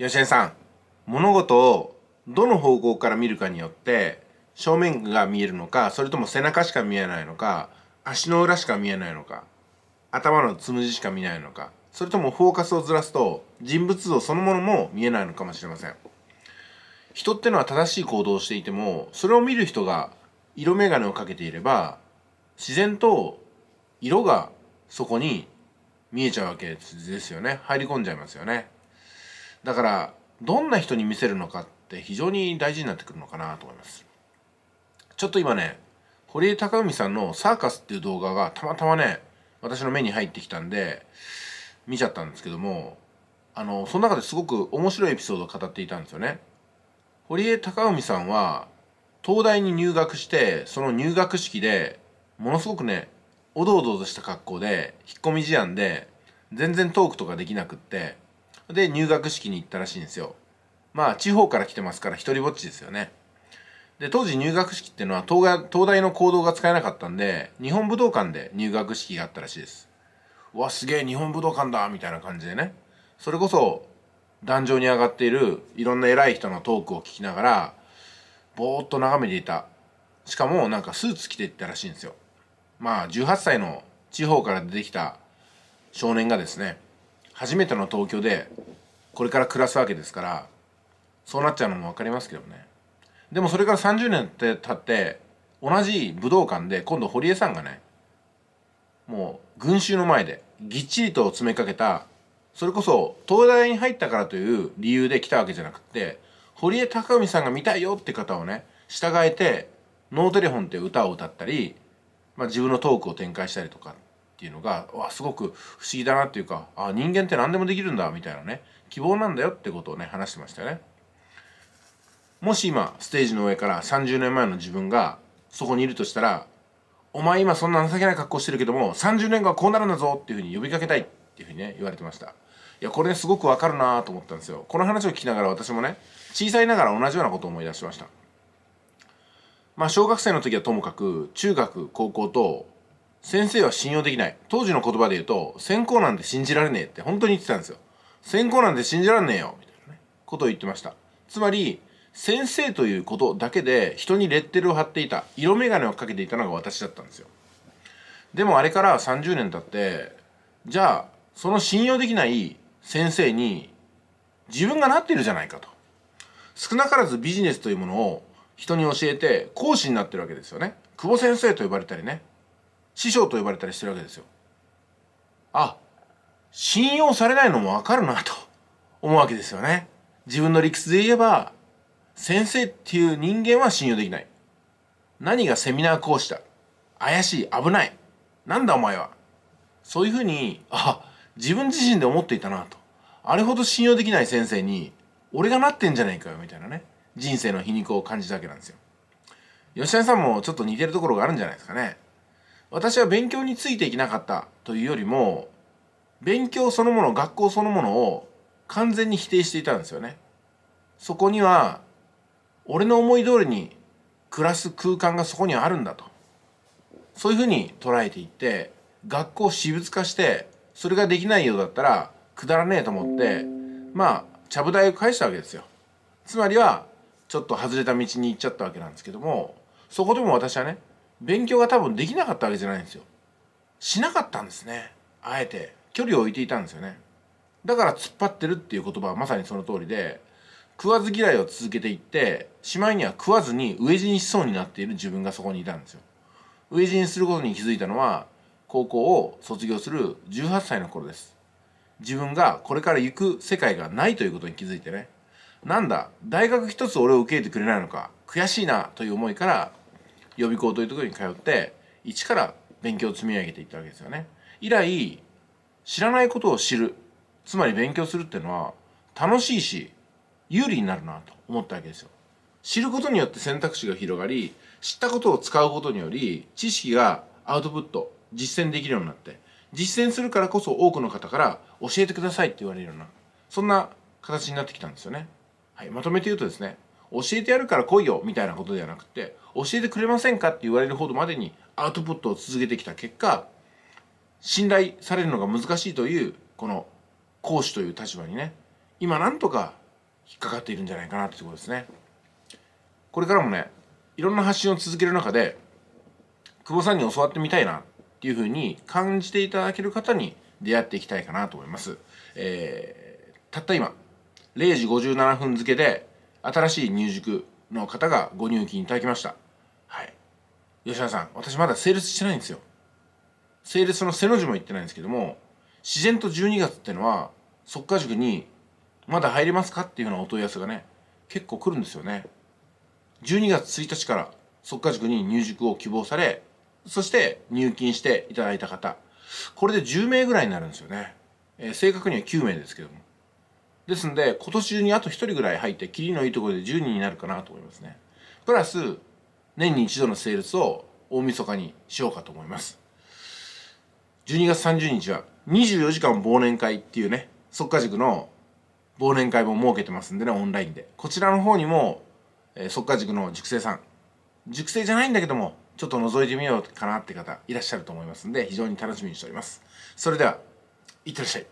吉江さん物事をどの方向から見るかによって正面が見えるのかそれとも背中しか見えないのか足の裏しか見えないのか頭のつむじしか見ないのかそれともフォーカスをずらすと人物像そのものも見えないのかもしれません人ってのは正しい行動をしていてもそれを見る人が色眼鏡をかけていれば自然と色がそこに見えちゃうわけですよね入り込んじゃいますよねだからどんな人に見せるのかって非常に大事になってくるのかなと思いますちょっと今ね堀江貴文さんの「サーカス」っていう動画がたまたまね私の目に入ってきたんで見ちゃったんですけどもあのその中ですごく面白いエピソードを語っていたんですよね堀江貴文さんは東大に入学してその入学式でものすごくねおどおどとした格好で引っ込み思案で全然トークとかできなくってで入学式に行ったらしいんですよまあ地方から来てますから一人ぼっちですよねで当時入学式っていうのは東大東大の行動が使えなかったんで日本武道館で入学式があったらしいですうわすげえ日本武道館だみたいな感じでねそれこそ壇上に上がっているいろんな偉い人のトークを聞きながらぼーっと眺めていたしかもなんかスーツ着ていったらしいんですよまあ18歳の地方から出てきた少年がですね初めての東京でこれから暮らすわけですからそうなっちゃうのも分かりますけどねでもそれから30年って経って同じ武道館で今度堀江さんがねもう群衆の前でぎっちりと詰めかけたそれこそ東大に入ったからという理由で来たわけじゃなくて堀江貴文さんが見たいよって方をね従えて「ノーテレフォン」って歌を歌ったり、まあ、自分のトークを展開したりとかっていうのがわすごく不思議だなっていうかあ人間って何でもできるんだみたいなね希望なんだよってことをね話してましたよね。もし今ステージの上から30年前の自分がそこにいるとしたら「お前今そんな情けない格好してるけども30年後はこうなるんだぞ」っていうふうに呼びかけたいっていうふうにね言われてました。いやこれ、ね、すごくわかるなと思ったんですよ。この話を聞きながら私もね小さいながら同じようなことを思い出しました。まあ、小学生の時はともかく中学高校と先生は信用できない当時の言葉で言うと先行なんて信じられねえって本当に言ってたんですよ先行なんて信じられねえよみたいなねことを言ってましたつまり先生ということだけで人にレッテルを貼っていた色眼鏡をかけていたのが私だったんですよでもあれから30年経ってじゃあその信用できない先生に自分がなってるじゃないかと少なからずビジネスというものを人に教えて講師になってるわけですよね久保先生と呼ばれたりね師匠と呼ばれたりしてるわけですよあ信用されないのもわかるなと思うわけですよね自分の理屈で言えば先生っていう人間は信用できない何がセミナー講師だ怪しい危ないなんだお前はそういうふうにあ自分自身で思っていたなとあれほど信用できない先生に俺がなってんじゃないかよみたいなね人生の皮肉を感じたわけなんですよ吉田さんもちょっと似てるところがあるんじゃないですかね私は勉強についていけなかったというよりも勉強そのもの学校そのものを完全に否定していたんですよねそこには俺の思い通りに暮らす空間がそこにあるんだとそういうふうに捉えていって学校を私物化してそれができないようだったらくだらねえと思ってまあちゃぶ台を返したわけですよつまりはちょっと外れた道に行っちゃったわけなんですけどもそこでも私はね勉強が多分できなかったわけじゃないんですよしなかったんですねあえて距離を置いていたんですよねだから突っ張ってるっていう言葉はまさにその通りで食わず嫌いを続けていってしまいには食わずに飢え死にしそうになっている自分がそこにいたんですよ飢え死にすることに気づいたのは高校を卒業する18歳の頃です自分がこれから行く世界がないということに気づいてねなんだ大学一つ俺を受け入れてくれないのか悔しいなという思いから予備校というところに通って一から勉強を積み上げていったわけですよね。以来知らないことを知るつまり勉強するっていうのは楽しいし有利になるなと思ったわけですよ。知ることによって選択肢が広がり知ったことを使うことにより知識がアウトプット実践できるようになって実践するからこそ多くの方から教えてくださいって言われるようなそんな形になってきたんですよね。はい、まとめて言うとですね教えてやるから来いよみたいなことではなくて教えてくれませんかって言われるほどまでにアウトプットを続けてきた結果信頼されるのが難しいというこの講師という立場にね今なんとか引っかかっているんじゃないかなってことですね。これからもねいろんな発信を続ける中で久保さんに教わってみたいなっていうふうに感じていただける方に出会っていきたいかなと思います。えー、たった今0時57分付で新しい入塾の方がご入金いただきました。はい。吉田さん、私まだセールスしてないんですよ。セールスの背の字も言ってないんですけども、自然と12月ってのは、即果塾にまだ入りますかっていうようなお問い合わせがね、結構来るんですよね。12月1日から即果塾に入塾を希望され、そして入金していただいた方、これで10名ぐらいになるんですよね。えー、正確には9名ですけども。ですんで、今年中にあと1人ぐらい入って、キリのいいところで10人になるかなと思いますね。プラス、年に一度のセールスを大晦日にしようかと思います。12月30日は24時間忘年会っていうね、即家塾の忘年会も設けてますんでね、オンラインで。こちらの方にも、えー、即家塾の塾生さん、塾生じゃないんだけども、ちょっと覗いてみようかなって方いらっしゃると思いますんで、非常に楽しみにしております。それでは、いってらっしゃい。